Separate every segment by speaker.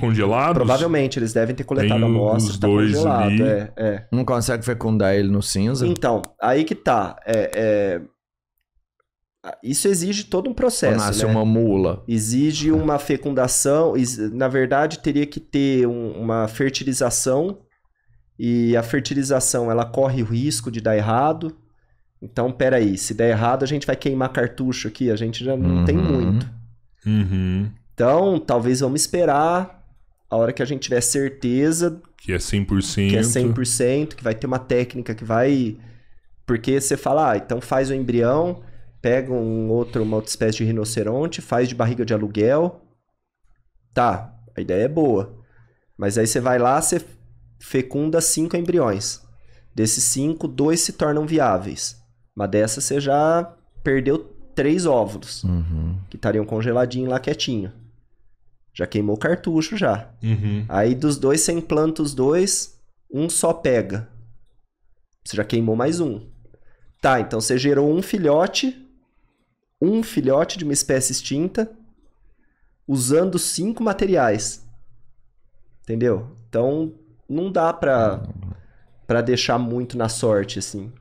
Speaker 1: congelados? Provavelmente,
Speaker 2: eles devem ter coletado Tem a amostra. Os tá dois ali. É,
Speaker 1: é. Não consegue fecundar ele no cinza?
Speaker 2: Então, aí que tá. É, é Isso exige todo um processo. Ou nasce né? uma mula. Exige uma fecundação. Na verdade, teria que ter uma fertilização. E a fertilização ela corre o risco de dar errado. Então, peraí, se der errado, a gente vai queimar cartucho aqui. A gente já não uhum. tem muito.
Speaker 3: Uhum.
Speaker 2: Então, talvez vamos esperar a hora que a gente tiver certeza.
Speaker 3: Que é 100%. Que é
Speaker 2: 100%, que vai ter uma técnica que vai. Porque você fala, ah, então faz o embrião, pega um outro, uma outra espécie de rinoceronte, faz de barriga de aluguel. Tá, a ideia é boa. Mas aí você vai lá, você fecunda cinco embriões. Desses cinco, dois se tornam viáveis. Mas dessa você já perdeu três óvulos, uhum. que estariam congeladinhos lá quietinho. Já queimou o cartucho já. Uhum. Aí dos dois, você implanta os dois, um só pega. Você já queimou mais um. Tá, então você gerou um filhote, um filhote de uma espécie extinta, usando cinco materiais. Entendeu? Então não dá pra, pra deixar muito na sorte, assim.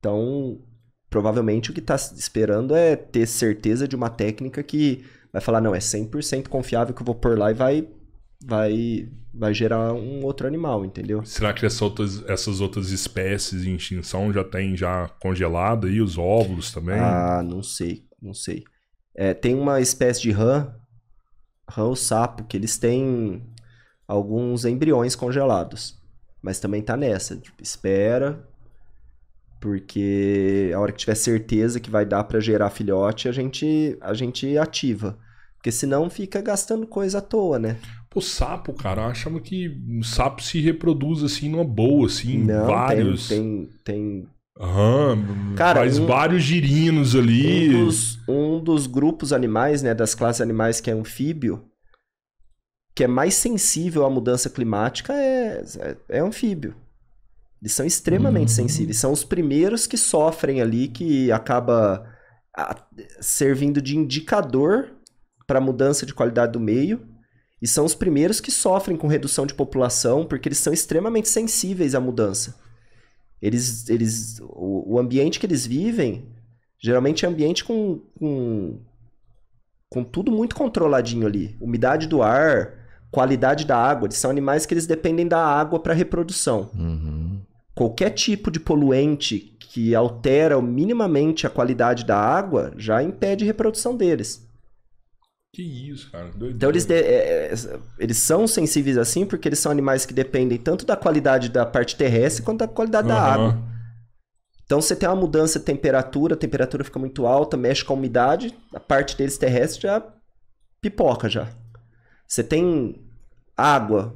Speaker 2: Então, provavelmente o que tá esperando é ter certeza de uma técnica que vai falar, não, é 100% confiável que eu vou pôr lá e vai vai vai gerar um outro animal, entendeu?
Speaker 3: Será que essas outras, essas outras espécies em extinção já tem já congelada aí os óvulos também? Ah, não sei, não
Speaker 2: sei. É, tem uma espécie de rã, rã ou sapo, que eles têm alguns embriões congelados. Mas também tá nessa, tipo, espera, porque a hora que tiver certeza que vai dar para gerar filhote, a gente a gente ativa. Porque senão fica gastando coisa à toa, né? Pô,
Speaker 3: sapo, cara, achava que um sapo se reproduz assim numa boa, assim, Não, vários. Tem, tem, tem... Uhum, Cara, faz um, vários girinos ali. Um dos,
Speaker 2: um dos, grupos animais, né, das classes animais que é anfíbio, que é mais sensível à mudança climática, é, é, é anfíbio. Eles são extremamente uhum. sensíveis. São os primeiros que sofrem ali, que acaba a, servindo de indicador para mudança de qualidade do meio. E são os primeiros que sofrem com redução de população, porque eles são extremamente sensíveis à mudança. Eles, eles, o, o ambiente que eles vivem, geralmente é ambiente com, com, com tudo muito controladinho ali. Umidade do ar, qualidade da água. Eles são animais que eles dependem da água para reprodução. Uhum qualquer tipo de poluente que altera minimamente a qualidade da água já impede a reprodução deles.
Speaker 3: Que isso, cara. Doideira. Então eles, de,
Speaker 2: é, é, é eles são sensíveis assim porque eles são animais que dependem tanto da qualidade da parte terrestre quanto da qualidade uhum. da água. Então você tem uma mudança de temperatura, a temperatura fica muito alta, mexe com a umidade, a parte deles terrestre já pipoca já. Você tem água,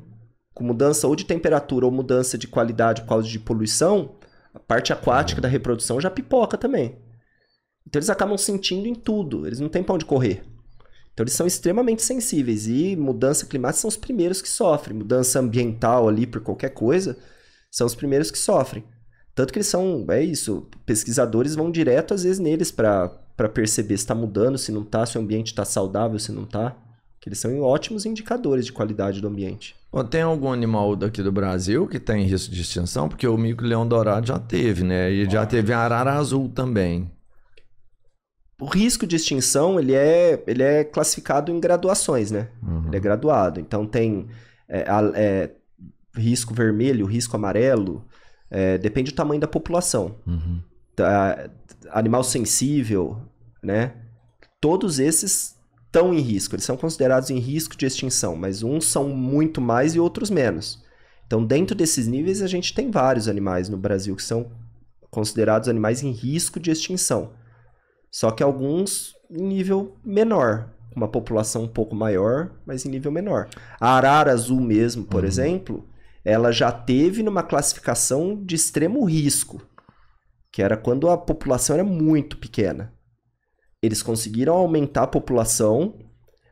Speaker 2: com mudança ou de temperatura ou mudança de qualidade por causa de poluição, a parte aquática uhum. da reprodução já pipoca também. Então eles acabam sentindo em tudo, eles não têm pra onde correr. Então eles são extremamente sensíveis e mudança climática são os primeiros que sofrem. Mudança ambiental ali por qualquer coisa são os primeiros que sofrem. Tanto que eles são, é isso, pesquisadores vão direto às vezes neles para perceber se está mudando, se não está, se o ambiente está saudável, se não está. Que eles são ótimos indicadores de qualidade do ambiente
Speaker 1: tem algum animal daqui do Brasil que tem risco de extinção? Porque o mico-leão dourado já teve, né? E já teve a arara azul também.
Speaker 2: O risco de extinção, ele é, ele é classificado em graduações, né? Uhum. Ele é graduado. Então, tem é, é, risco vermelho, risco amarelo. É, depende do tamanho da população. Uhum. Da, tá, animal sensível, né? Todos esses tão em risco. Eles são considerados em risco de extinção, mas uns são muito mais e outros menos. Então, dentro desses níveis, a gente tem vários animais no Brasil que são considerados animais em risco de extinção. Só que alguns em nível menor, uma população um pouco maior, mas em nível menor. A arara azul mesmo, por uhum. exemplo, ela já teve numa classificação de extremo risco, que era quando a população era muito pequena eles conseguiram aumentar a população,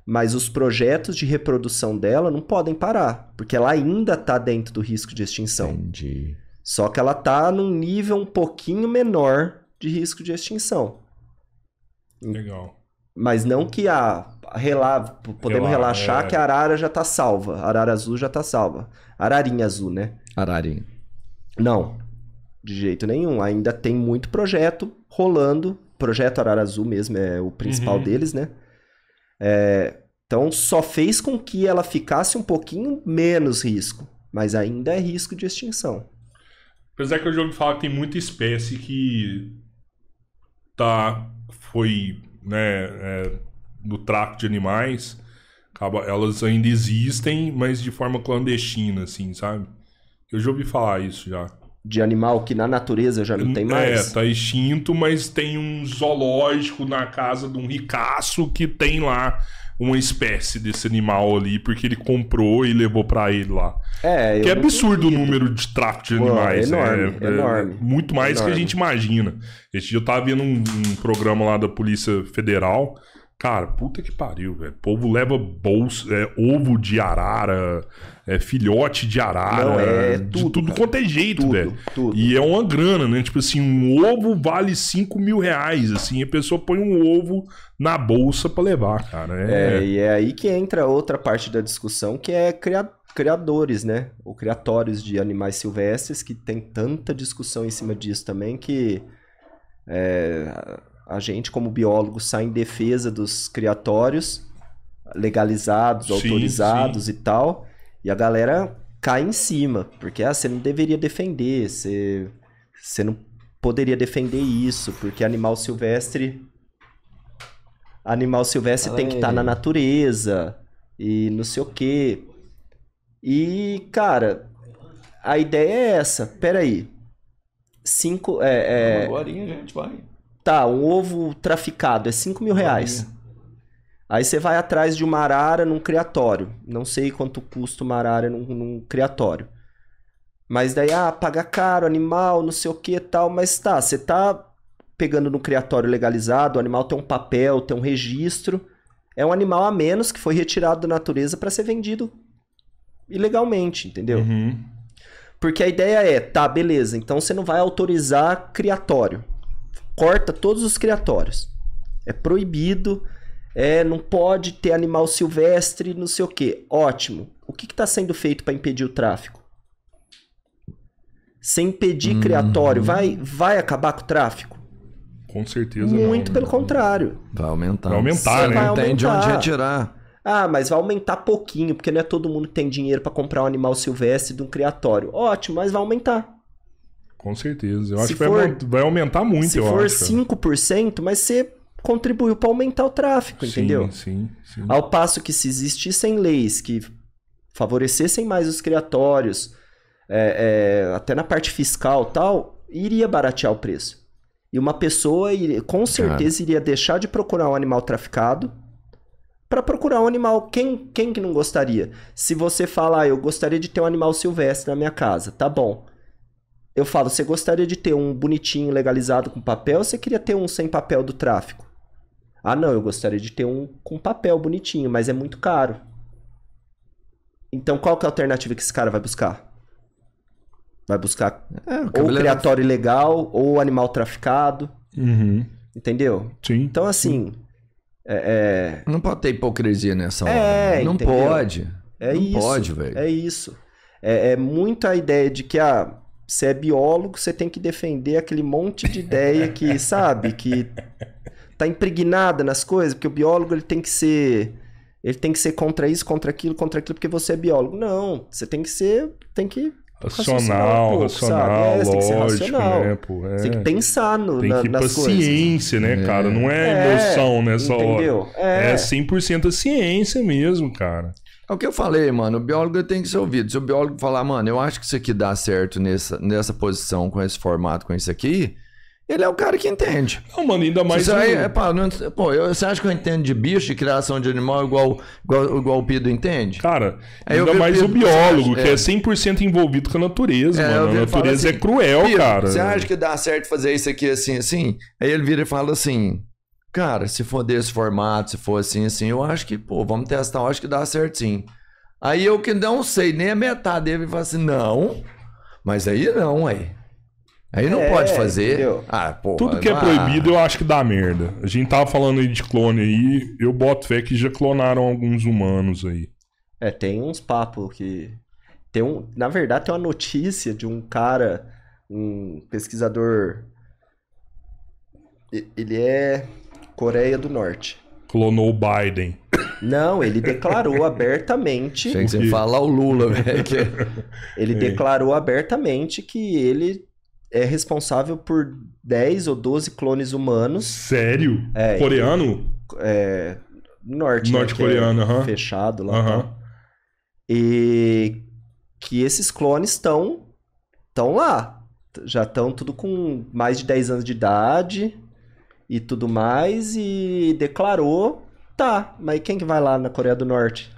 Speaker 2: mas os projetos de reprodução dela não podem parar, porque ela ainda está dentro do risco de extinção. Entendi. Só que ela está num nível um pouquinho menor de risco de extinção. Legal. Mas não que a rela... podemos Relar, relaxar é... que a arara já está salva, a arara azul já está salva. Ararinha azul, né? Ararinha. Não. De jeito nenhum, ainda tem muito projeto rolando Projeto Arara Azul mesmo é o principal uhum. deles, né? É, então só fez com que ela ficasse um pouquinho menos risco, mas ainda é risco de extinção.
Speaker 3: Apesar que o jogo fala que tem muita espécie que tá foi né é, no tráfico de animais, acaba, elas ainda existem, mas de forma clandestina, assim, sabe? Eu já ouvi falar isso já de animal que na natureza já não é, tem mais. É, tá extinto, mas tem um zoológico na casa de um ricaço que tem lá uma espécie desse animal ali, porque ele comprou e levou para ele lá. É, que é absurdo o número de tráfico de Pô, animais. É enorme, né? é, enorme. muito mais enorme. que a gente imagina. Esse dia eu tava vendo um, um programa lá da Polícia Federal Cara, puta que pariu, velho. O povo leva bolsa, é, ovo de arara, é, filhote de arara, Não, é, tudo, de tudo quanto é jeito, tudo, velho. Tudo. E é uma grana, né? Tipo assim, um ovo vale 5 mil reais, assim, a pessoa põe um ovo na bolsa para levar, cara. É... é, e é aí que entra outra parte da discussão, que é
Speaker 2: criadores, né? Ou criatórios de animais silvestres, que tem tanta discussão em cima disso também que é, a gente, como biólogo, sai em defesa dos criatórios legalizados, sim, autorizados sim. e tal. E a galera cai em cima, porque ah, você não deveria defender, você, você não poderia defender isso, porque animal silvestre. Animal silvestre tem que estar tá na natureza e não sei o quê. E, cara, a ideia é essa. Peraí. Cinco. É, é... Agora
Speaker 1: a gente vai.
Speaker 2: Tá, um ovo traficado é 5 mil reais. Aí você vai atrás de uma arara num criatório. Não sei quanto custa uma arara num, num criatório. Mas daí, ah, paga caro, animal, não sei o que tal. Mas tá, você tá pegando no criatório legalizado, o animal tem um papel, tem um registro. É um animal a menos que foi retirado da natureza para ser vendido ilegalmente, entendeu? Uhum. Porque a ideia é, tá, beleza, então você não vai autorizar criatório corta todos os criatórios. É proibido, é, não pode ter animal silvestre, não sei o quê. Ótimo. O que está sendo feito para impedir o tráfico? Sem impedir hum. criatório, vai, vai acabar com o tráfico? Com certeza Muito não, né? pelo contrário. Vai aumentar. Vai aumentar, Você né? Vai aumentar. Tem onde retirar. Ah, mas vai aumentar pouquinho, porque não é todo mundo que tem dinheiro para comprar um animal silvestre de um criatório. Ótimo, mas vai aumentar.
Speaker 3: Com certeza. Eu se acho que for, vai, aumentar
Speaker 2: muito, se for 5%, mas você contribuiu para aumentar o tráfico, sim, entendeu? Sim, sim. Ao passo que se existissem leis que favorecessem mais os criatórios, é, é, até na parte fiscal tal, iria baratear o preço. E uma pessoa iria, com certeza Cara. iria deixar de procurar um animal traficado para procurar um animal. Quem, quem que não gostaria? Se você falar, ah, eu gostaria de ter um animal silvestre na minha casa, tá bom. Eu falo, você gostaria de ter um bonitinho legalizado com papel ou você queria ter um sem papel do tráfico? Ah, não, eu gostaria de ter um com papel bonitinho, mas é muito caro. Então qual que é a alternativa que esse cara vai buscar? Vai buscar é, ou criatório é... ilegal ou animal traficado. Uhum. Entendeu? Sim. Então, assim. É, é não pode ter hipocrisia nessa é, hora. Né? Não entendeu? pode. É não isso. Pode, velho. É isso. É, é muito a ideia de que a. Ah, você é biólogo, você tem que defender aquele monte de ideia que, sabe, que tá impregnada nas coisas, porque o biólogo ele tem que ser ele tem que ser contra isso, contra aquilo, contra aquilo, porque você é biólogo. Não, você tem que ser, tem que racional, um pouco, racional, é, lógico, tem que racional. Né,
Speaker 3: pô, é. Tem que é. pensar no, tem na, que ir nas pra coisas. ciência, né, é. cara? Não é, é emoção nessa né, entendeu? hora. É, é 100% a ciência mesmo, cara. É o que eu falei, mano. O biólogo
Speaker 1: tem que ser ouvido. Se o biólogo falar, mano, eu acho que isso aqui dá certo nessa, nessa posição, com esse formato, com isso aqui, ele é o cara que entende. Não, mano, ainda mais. Você, aí, é, pá, não, pô, eu, você acha que eu entendo de bicho, de criação de animal, igual, igual, igual o Pido entende? Cara, aí é, ainda mais Pido, o biólogo, é. que é, é
Speaker 3: 100% envolvido com a natureza, é, mano. A natureza é assim, é cruel, Pido, cara. Você acha
Speaker 1: que dá certo fazer isso aqui assim, assim? Aí ele vira e fala assim: cara, se for desse formato, se for assim, assim, eu acho que, pô, vamos testar, eu acho que dá certinho. Aí eu que não sei nem a metade dele fala assim, não, mas aí não, aí. Aí
Speaker 3: não é, pode fazer. Ah, porra, Tudo que é ah. proibido ah. eu acho que dá merda. A gente tava falando aí de clone aí, eu boto fé que já clonaram alguns humanos aí.
Speaker 2: É, tem uns papos que. Tem um... Na verdade, tem uma notícia de um cara, um pesquisador. Ele é Coreia do Norte.
Speaker 3: Clonou o Biden. Não, ele declarou
Speaker 2: abertamente. Tem que fala falar o Lula, velho. Né,
Speaker 3: é. ele é. declarou
Speaker 2: abertamente que ele é responsável por 10 ou 12 clones humanos. Sério? É, Coreano? É. Norte. Né, Norte-coreano, é Fechado lá. Tá? E que esses clones estão. estão lá. Já estão tudo com mais de 10 anos de idade e tudo mais, e declarou, tá, mas quem que vai lá na Coreia do Norte?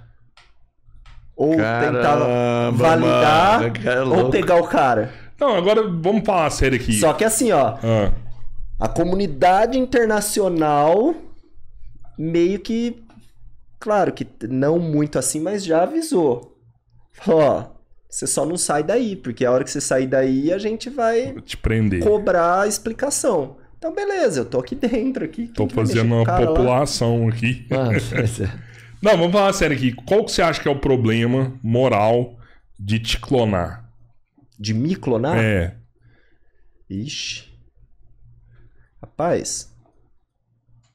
Speaker 2: Ou Caramba, tentar validar, mano, é é ou pegar
Speaker 3: o cara. Não, agora vamos falar sério aqui.
Speaker 2: Só que assim, ó. Ah. A comunidade internacional meio que. Claro que não muito assim, mas já avisou. Ó, você só não sai daí, porque a hora que você sair daí a gente vai. te prender. Cobrar a explicação. Então, beleza, eu tô aqui dentro aqui. Tô fazendo uma população
Speaker 3: lá? aqui. Ah, é. Não, vamos falar sério aqui. Qual que você acha que é o problema moral de te clonar? De me clonar? É.
Speaker 2: Ixi. Rapaz.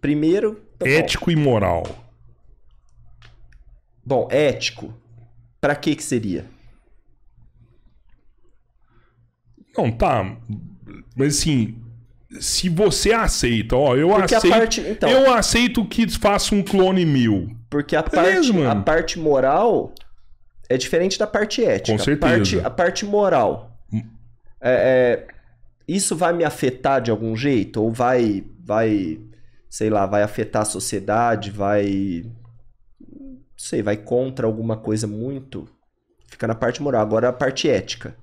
Speaker 2: Primeiro. Tá ético bom. e moral. Bom, ético. Pra que
Speaker 3: que seria? Não, tá. Mas assim, se você aceita, ó, eu Porque aceito. Parte, então, eu aceito que faça um clone mil. Porque a Beleza, é parte, mano? a parte moral é
Speaker 2: diferente da parte ética. Com certeza. A parte, a parte moral. É, é, isso vai me afetar de algum jeito? Ou vai. vai sei lá, vai afetar a sociedade, vai. Não sei, vai contra alguma coisa muito. Fica na parte moral. Agora a parte ética.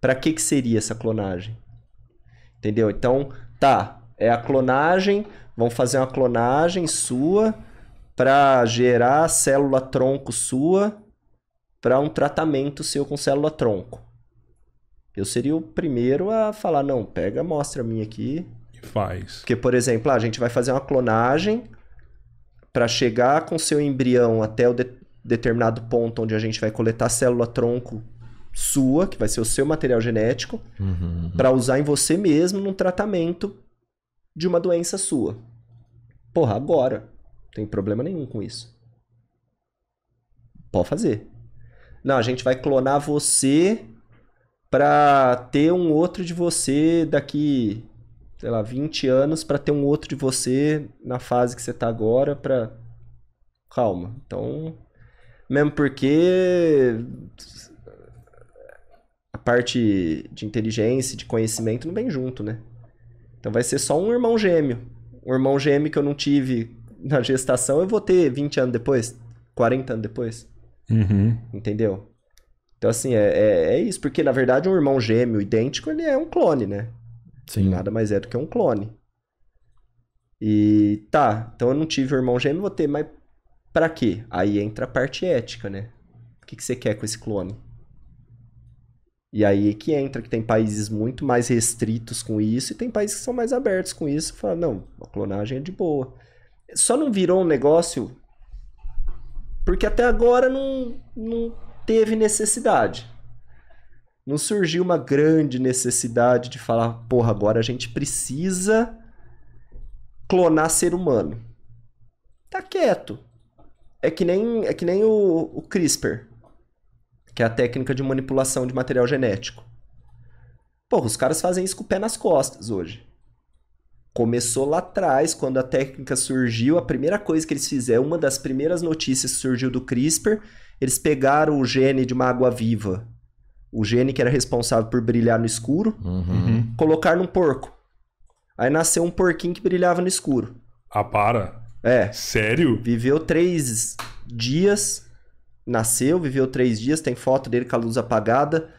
Speaker 2: Para que, que seria essa clonagem? Entendeu? Então, Tá, é a clonagem, vão fazer uma clonagem sua para gerar célula tronco sua para um tratamento seu com célula tronco. Eu seria o primeiro a falar, não, pega, mostra a minha aqui. E faz. Porque, por exemplo, ah, a gente vai fazer uma clonagem para chegar com seu embrião até o de determinado ponto onde a gente vai coletar célula tronco sua, que vai ser o seu material genético, uhum. para usar em você mesmo num tratamento de uma doença sua. Porra, agora. Não tem problema nenhum com isso. Pode fazer. Não, a gente vai clonar você para ter um outro de você daqui, sei lá, 20 anos para ter um outro de você na fase que você tá agora para calma. Então, mesmo porque parte de inteligência, de conhecimento, não vem junto, né? Então vai ser só um irmão gêmeo. Um irmão gêmeo que eu não tive na gestação, eu vou ter 20 anos depois, 40 anos depois. Uhum. Entendeu? Então, assim, é, é, é, isso, porque na verdade um irmão gêmeo idêntico, ele é um clone, né? Sim. Nada mais é do que um clone. E tá, então eu não tive irmão gêmeo, vou ter, mas pra quê? Aí entra a parte ética, né? O que, que você quer com esse clone? E aí é que entra que tem países muito mais restritos com isso e tem países que são mais abertos com isso. Fala, não, a clonagem é de boa. Só não virou um negócio porque até agora não, não teve necessidade. Não surgiu uma grande necessidade de falar, porra, agora a gente precisa clonar ser humano. Tá quieto. É que nem, é que nem o, o CRISPR que é a técnica de manipulação de material genético. Porra, os caras fazem isso com o pé nas costas hoje. Começou lá atrás, quando a técnica surgiu, a primeira coisa que eles fizeram, uma das primeiras notícias que surgiu do CRISPR, eles pegaram o gene de uma água-viva, o gene que era responsável por brilhar no escuro, uhum. uhum. colocaram num porco. Aí nasceu um porquinho que brilhava no escuro. Ah, para! É. Sério? Viveu três dias, nasceu, viveu três dias, tem foto dele com a luz apagada,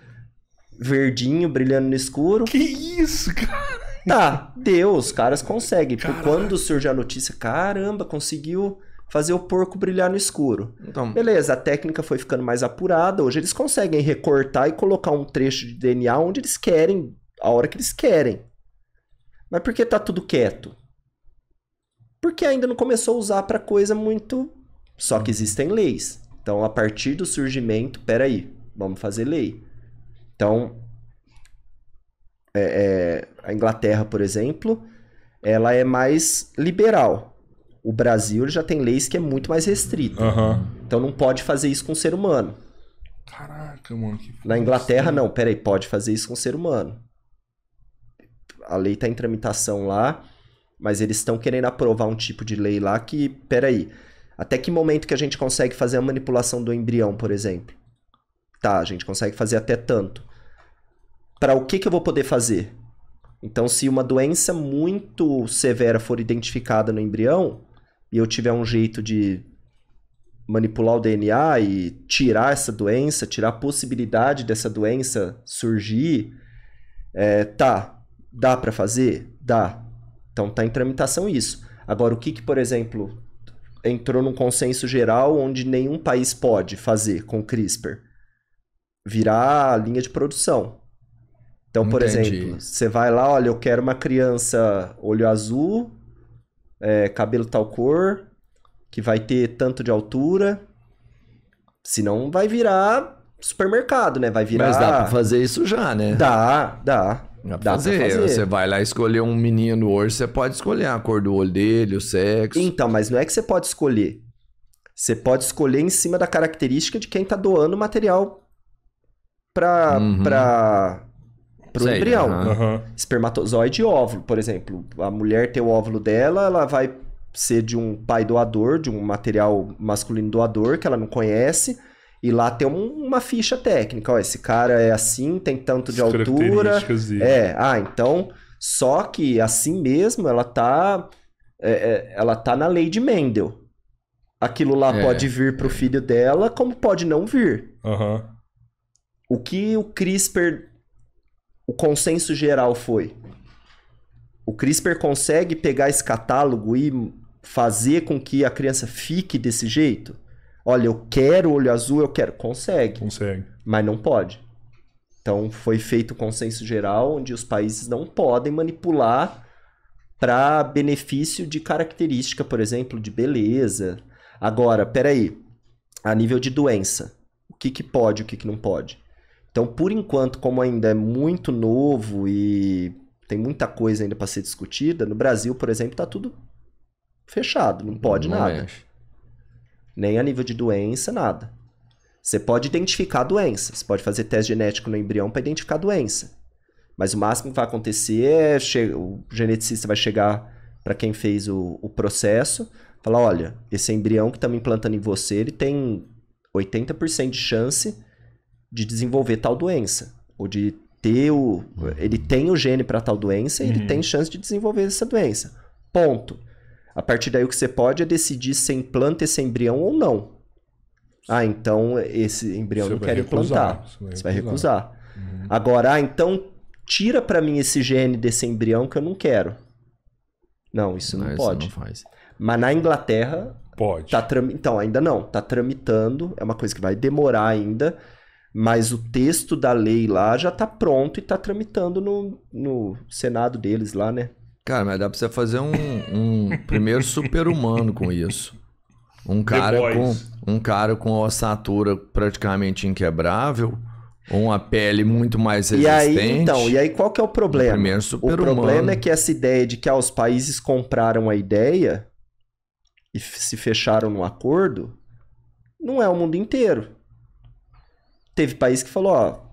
Speaker 2: verdinho, brilhando no escuro. Que isso, cara? Tá, deu, os caras conseguem. Tipo, quando surge a notícia, caramba, conseguiu fazer o porco brilhar no escuro. Então... Beleza, a técnica foi ficando mais apurada. Hoje eles conseguem recortar e colocar um trecho de DNA onde eles querem, a hora que eles querem. Mas por que tá tudo quieto? Porque ainda não começou a usar para coisa muito. Só que existem leis. Então, a partir do surgimento, peraí, vamos fazer lei. Então, é, é, a Inglaterra, por exemplo, ela é mais liberal. O Brasil já tem leis que é muito mais restrita. Uhum. Então, não pode fazer isso com o ser humano.
Speaker 3: Caraca, mano. Que
Speaker 2: Na Inglaterra, não, peraí, pode fazer isso com o ser humano. A lei está em tramitação lá, mas eles estão querendo aprovar um tipo de lei lá que, peraí, aí até que momento que a gente consegue fazer a manipulação do embrião, por exemplo? Tá, a gente consegue fazer até tanto. Para o que, que eu vou poder fazer? Então, se uma doença muito severa for identificada no embrião, e eu tiver um jeito de manipular o DNA e tirar essa doença, tirar a possibilidade dessa doença surgir, é, tá, dá para fazer? Dá. Então tá em tramitação isso. Agora, o que, que por exemplo, entrou num consenso geral onde nenhum país pode fazer com CRISPR virar linha de produção. Então, por Entendi. exemplo, você vai lá, olha, eu quero uma criança olho azul, é, cabelo tal cor, que vai ter tanto de altura. Senão vai virar supermercado, né? Vai virar. Mas dá pra fazer isso já, né? Dá, dá. Dá fazer. Pra fazer. Você
Speaker 1: vai lá escolher um menino hoje, você pode escolher a cor do olho dele, o sexo. Então, mas não é que você
Speaker 2: pode escolher. Você pode escolher em cima da característica de quem tá doando o material pra. Uhum. pra pro Sei, embrião. Uhum. Espermatozoide e óvulo, por exemplo. A mulher ter o óvulo dela, ela vai ser de um pai doador, de um material masculino doador que ela não conhece e lá tem uma ficha técnica. Ó, esse cara é assim, tem tanto de altura. É, ah, então. Só que assim mesmo ela tá. É, é, ela tá na lei de Mendel. Aquilo lá é, pode vir pro é. filho dela, como pode não vir. Uhum. O que o CRISPR. O consenso geral foi. O CRISPR consegue pegar esse catálogo e fazer com que a criança fique desse jeito? olha, eu quero olho azul, eu quero. Consegue. Consegue. Mas não pode. Então foi feito o consenso geral onde os países não podem manipular para benefício de característica, por exemplo, de beleza. Agora, peraí, a nível de doença, o que, que pode, o que, que não pode? Então, por enquanto, como ainda é muito novo e tem muita coisa ainda para ser discutida, no Brasil, por exemplo, está tudo fechado, não pode não nada. Mexe nem a nível de doença, nada. Você pode identificar doença, você pode fazer teste genético no embrião para identificar doença. Mas o máximo que vai acontecer é o geneticista vai chegar para quem fez o, o processo, falar, olha, esse embrião que tá estamos implantando em você, ele tem 80% de chance de desenvolver tal doença, ou de ter o, ele tem o gene para tal doença, uhum. ele tem chance de desenvolver essa doença. Ponto. A partir daí, o que você pode é decidir se implanta é esse é embrião ou não. Ah, então esse embrião você não quer implantar. Você vai, você vai recusar. recusar. Uhum. Agora, ah, então tira para mim esse gene desse embrião que eu não quero. Não, isso não, não pode. Isso não faz. Mas na Inglaterra. Pode. Tá tram... Então, ainda não. Tá tramitando. É uma coisa que vai demorar ainda. Mas o texto da lei lá já tá pronto e tá tramitando no, no Senado deles lá, né?
Speaker 1: Cara, mas dá pra você fazer um, um primeiro super-humano com isso. Um cara com, um cara com ossatura praticamente inquebrável, uma pele muito mais resistente. E aí, então,
Speaker 2: e aí qual que é o problema? Um
Speaker 1: primeiro super -humano. O problema é
Speaker 2: que essa ideia de que ah, os países compraram a ideia e se fecharam num acordo, não é o mundo inteiro. Teve país que falou, ó,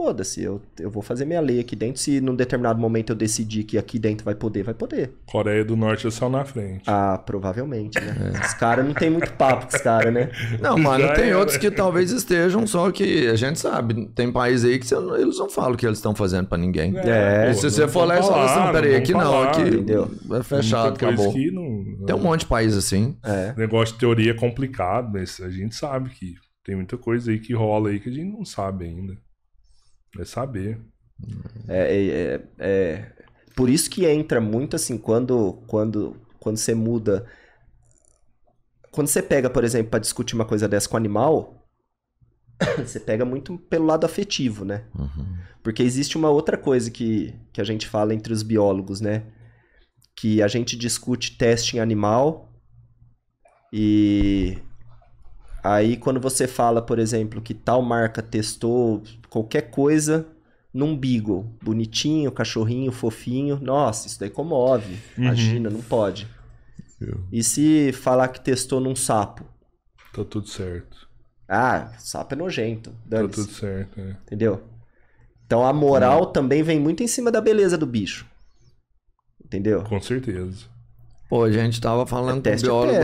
Speaker 2: foda-se, eu, eu vou fazer minha lei aqui dentro. Se num determinado momento eu decidir que aqui dentro vai poder, vai poder.
Speaker 3: Coreia do Norte é só na frente. Ah,
Speaker 2: provavelmente, né? É. Os caras não tem muito papo com os caras, né? Não, mano, tem outros que talvez estejam, só
Speaker 1: que a gente sabe, tem país aí que você, eles não falam o que eles estão fazendo pra ninguém. É. é. se você for lá e falar assim, peraí, aqui não, falar, aqui entendeu? é fechado, tem acabou. Não... Tem um né? monte
Speaker 3: de país assim. É. Negócio de teoria é complicado, mas a gente sabe que tem muita coisa aí que rola aí que a gente não sabe ainda. É saber. É, é, é, é,
Speaker 2: por isso que entra muito assim quando quando quando você muda quando você pega por exemplo para discutir uma coisa dessa com animal você pega muito pelo lado afetivo né uhum. porque existe uma outra coisa que que a gente fala entre os biólogos né que a gente discute teste em animal e Aí quando você fala, por exemplo, que tal marca testou qualquer coisa num beagle, bonitinho, cachorrinho, fofinho, nossa, isso daí comove. Uhum. Imagina, não pode. Eu. E se falar que testou num sapo? Tá tudo certo. Ah, sapo é nojento. Tá tudo certo, é. Entendeu? Então a moral hum. também vem muito em cima da beleza do
Speaker 3: bicho. Entendeu? Com certeza. Pô, a gente tava falando é com o é biólogo